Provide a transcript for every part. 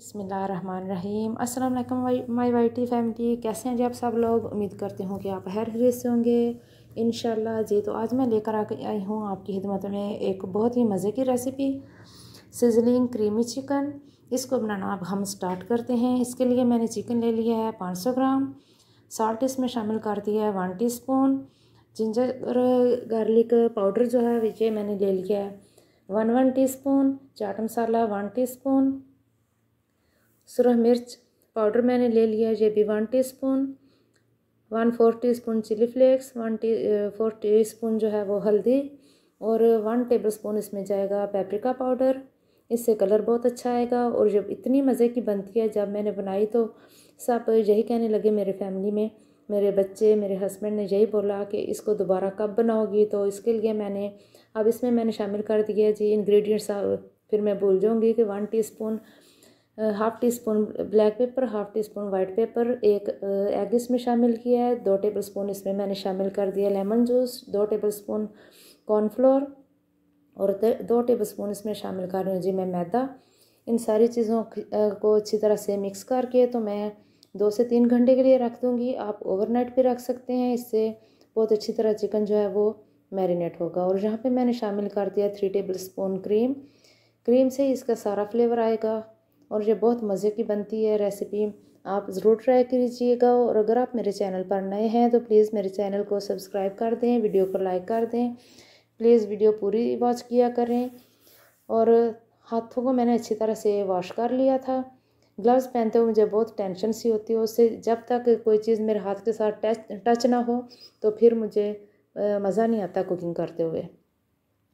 रहीम असल माई वाइटी फैमिली कैसे हैं जी आप सब लोग उम्मीद करते हूँ कि आप हर हरीज से होंगे इन जी तो आज मैं लेकर आ आई हूँ आपकी खिदमत में एक बहुत ही मज़े की रेसिपी सिजलिंग क्रीमी चिकन इसको बनाना अब हम स्टार्ट करते हैं इसके लिए मैंने चिकन ले लिया है पाँच सौ ग्राम साल्ट इसमें शामिल कर दिया है one teaspoon ginger garlic powder जो है ये मैंने ले लिया है one one teaspoon chaat masala one teaspoon सुरह मिर्च पाउडर मैंने ले लिया ये भी one teaspoon one four teaspoon chilli flakes one tea four teaspoon जो है वो हल्दी और वन टेबल स्पून इसमें जाएगा पेपरिका पाउडर इससे कलर बहुत अच्छा आएगा और जब इतनी मज़े की बनती है जब मैंने बनाई तो सब यही कहने लगे मेरे फैमिली में मेरे बच्चे मेरे हस्बैंड ने यही बोला कि इसको दोबारा कब बनाओगी तो इसके लिए मैंने अब इसमें मैंने शामिल कर दिया जी इन्ग्रीडियंट्स फिर मैं भूल जाऊँगी कि one teaspoon half teaspoon black pepper half teaspoon white pepper एक एग इसमें शामिल किया है दो टेबल स्पून इसमें मैंने शामिल कर दिया लेमन जूस दो टेबल स्पून कॉर्नफ्लोर और दो टेबल स्पून इसमें शामिल कर रही हूँ जी मैं मैदा इन सारी चीज़ों को अच्छी तरह से मिक्स करके तो मैं दो से तीन घंटे के लिए रख दूँगी आप ओवरनाइट भी रख सकते हैं इससे बहुत अच्छी तरह चिकन जो है वो मैरिनेट होगा और यहाँ पे मैंने शामिल कर दिया three tablespoon cream cream से इसका सारा फ्लेवर आएगा और ये बहुत मज़े की बनती है रेसिपी आप ज़रूर ट्राई कीजिएगा और अगर आप मेरे चैनल पर नए हैं तो प्लीज़ मेरे चैनल को सब्सक्राइब कर दें वीडियो को लाइक कर दें प्लीज़ वीडियो पूरी वॉच किया करें और हाथों को मैंने अच्छी तरह से वॉश कर लिया था ग्लव्स पहनते हुए मुझे बहुत टेंशन सी होती है उससे जब तक कोई चीज़ मेरे हाथ के साथ टच टच ना हो तो फिर मुझे मज़ा नहीं आता कुकिंग करते हुए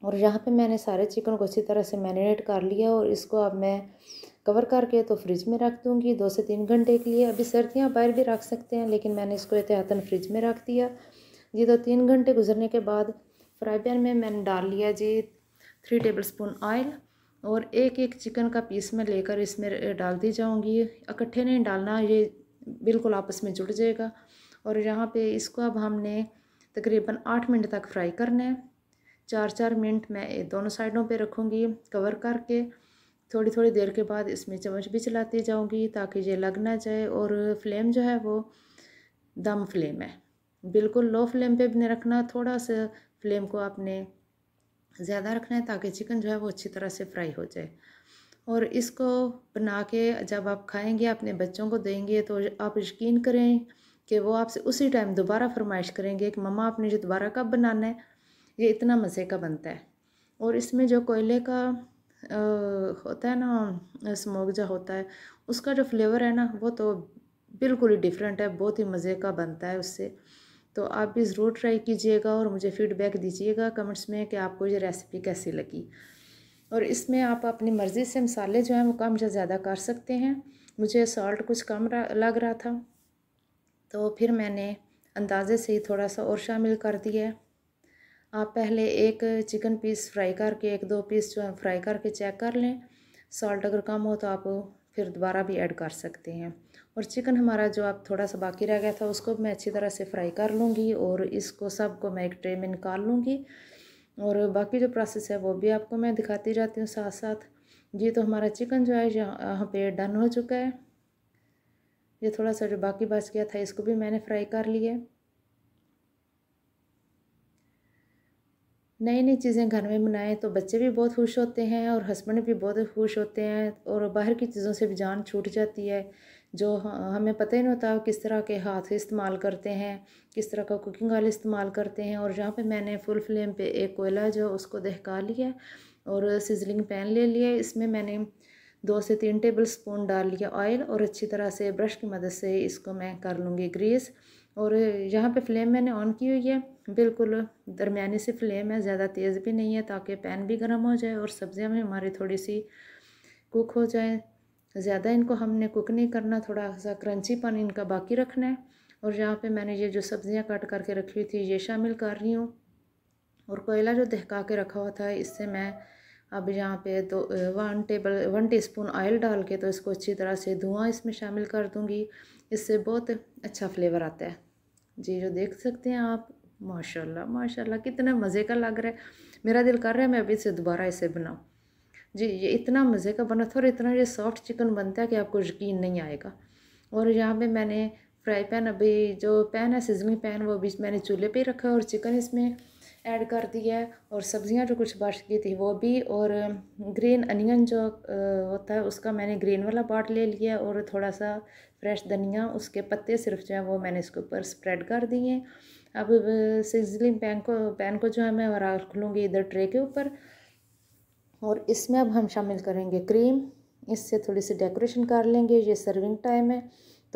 और यहाँ पे मैंने सारे चिकन को अच्छी तरह से मैरिनेट कर लिया और इसको अब मैं कवर करके तो फ्रिज में रख दूँगी दो से तीन घंटे के लिए अभी सर्दियाँ बाहर भी रख सकते हैं लेकिन मैंने इसको एहतियातन फ्रिज में रख दिया जी तो तीन घंटे गुजरने के बाद फ्राई पैन में मैंने डाल लिया जी थ्री टेबल स्पून ऑयल और एक एक चिकन का पीस मैं लेकर इसमें डाल दी जाऊँगी इकट्ठे नहीं डालना ये बिल्कुल आपस में जुड़ जाएगा और यहाँ पे इसको अब हमने तकरीबन आठ मिनट तक फ्राई करना है चार चार मिनट मैं दोनों साइडों पे रखूँगी कवर करके थोड़ी थोड़ी देर के बाद इसमें चम्मच भी चलाती जाऊँगी ताकि ये लग ना जाए और फ्लेम जो है वो दम फ्लेम है बिल्कुल लो फ्लेम पे भी नहीं रखना थोड़ा सा फ्लेम को आपने ज़्यादा रखना है ताकि चिकन जो है वो अच्छी तरह से फ्राई हो जाए और इसको बना के जब आप खाएंगे अपने बच्चों को देंगे तो आप यकीन करें कि वो आपसे उसी टाइम दोबारा फरमाइश करेंगे कि मम्मा आपने जो दोबारा कब बनाना है ये इतना मज़े का बनता है और इसमें जो कोयले का होता है ना स्मोक जो होता है उसका जो फ्लेवर है ना वो तो बिल्कुल ही डिफरेंट है बहुत ही मज़े का बनता है उससे तो आप भी ज़रूर ट्राई कीजिएगा और मुझे फीडबैक दीजिएगा कमेंट्स में कि आपको ये रेसिपी कैसी लगी और इसमें आप अपनी मर्ज़ी से मसाले जो हैं वो कम या ज़्यादा कर सकते हैं मुझे सॉल्ट कुछ कम लग रहा था तो फिर मैंने अंदाज़े से ही थोड़ा सा और शामिल कर दिया आप पहले एक चिकन पीस फ्राई करके एक दो पीस जो है फ्राई करके चेक कर लें सॉल्ट अगर कम हो तो आप फिर दोबारा भी ऐड कर सकते हैं और चिकन हमारा जो आप थोड़ा सा बाकी रह गया था उसको मैं अच्छी तरह से फ्राई कर लूँगी और इसको सबको मैं एक ट्रे में निकाल लूँगी और बाकी जो प्रोसेस है वो भी आपको मैं दिखाती जाती हूँ साथ साथ ये तो हमारा चिकन जो है यहाँ पे डन हो चुका है ये थोड़ा सा जो बाकी बच गया था इसको भी मैंने फ्राई कर लिया नई नई चीज़ें घर में बनाएं तो बच्चे भी बहुत खुश होते हैं और हस्बैंड भी बहुत खुश होते हैं और बाहर की चीज़ों से भी जान छूट जाती है जो हमें पता ही नहीं होता किस तरह के हाथ इस्तेमाल करते हैं किस तरह का कुकिंग ऑयल इस्तेमाल करते हैं और जहाँ पे मैंने फुल फ्लेम पे एक कोयला जो उसको दहका लिया और सिजलिंग पैन ले लिया इसमें मैंने दो से तीन टेबल स्पून डाल लिया ऑयल और अच्छी तरह से ब्रश की मदद से इसको मैं कर लूँगी ग्रीस और यहाँ पे फ्लेम मैंने ऑन की हुई है बिल्कुल दरमियानी सी फ्लेम है ज़्यादा तेज़ भी नहीं है ताकि पैन भी गर्म हो जाए और सब्ज़ियाँ भी हमारी थोड़ी सी कुक हो जाए ज़्यादा इनको हमने कुक नहीं करना थोड़ा सा क्रंचीपन इनका बाकी रखना है और यहाँ पे मैंने ये जो सब्ज़ियाँ कट करके रखी हुई थी ये शामिल कर रही हूँ और कोयला जो दहका के रखा हुआ था इससे मैं अब यहाँ पे दो one table one teaspoon oil डाल के तो इसको अच्छी तरह से धुआं इसमें शामिल कर दूँगी इससे बहुत अच्छा फ्लेवर आता है जी जो देख सकते हैं आप माशाल्लाह माशाल्लाह कितना मज़े का लग रहा है मेरा दिल कर रहा है मैं अभी से दोबारा इसे बनाऊँ जी ये इतना मज़े का बना था और इतना ये सॉफ्ट चिकन बनता है कि आपको यकीन नहीं आएगा और यहाँ पे मैंने फ्राई पैन अभी जो पैन है सीजनिंग पैन वो अभी मैंने चूल्हे पे रखा है और चिकन इसमें ऐड कर दी है और सब्ज़ियाँ जो कुछ बच गई थी वो भी और ग्रीन अनियन जो होता है उसका मैंने ग्रीन वाला पार्ट ले लिया और थोड़ा सा फ्रेश धनिया उसके पत्ते सिर्फ जो है वो मैंने इसके ऊपर स्प्रेड कर दिए अब सिजलिंग पैन को पैन को जो है मैं रख लूँगी इधर ट्रे के ऊपर और इसमें अब हम शामिल करेंगे क्रीम इससे थोड़ी सी डेकोरेशन कर लेंगे ये सर्विंग टाइम है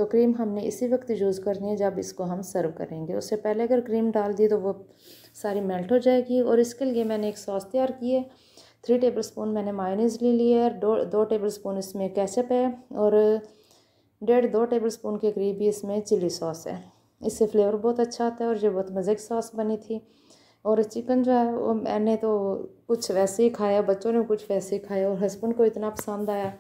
तो क्रीम हमने इसी वक्त यूज़ करनी है जब इसको हम सर्व करेंगे उससे पहले अगर क्रीम डाल दी तो वो सारी मेल्ट हो जाएगी और इसके लिए मैंने एक सॉस तैयार की है थ्री टेबल स्पून मैंने मायनीज ले लिया है दो दो टेबल स्पून इसमें कैचअप है और डेढ़ दो टेबल स्पून के करीब ही इसमें चिली सॉस है इससे फ्लेवर बहुत अच्छा आता है और ये बहुत मज़े की सॉस बनी थी और चिकन जो है वो मैंने तो कुछ वैसे ही खाया बच्चों ने कुछ वैसे ही खाया और हस्बैंड को इतना पसंद आया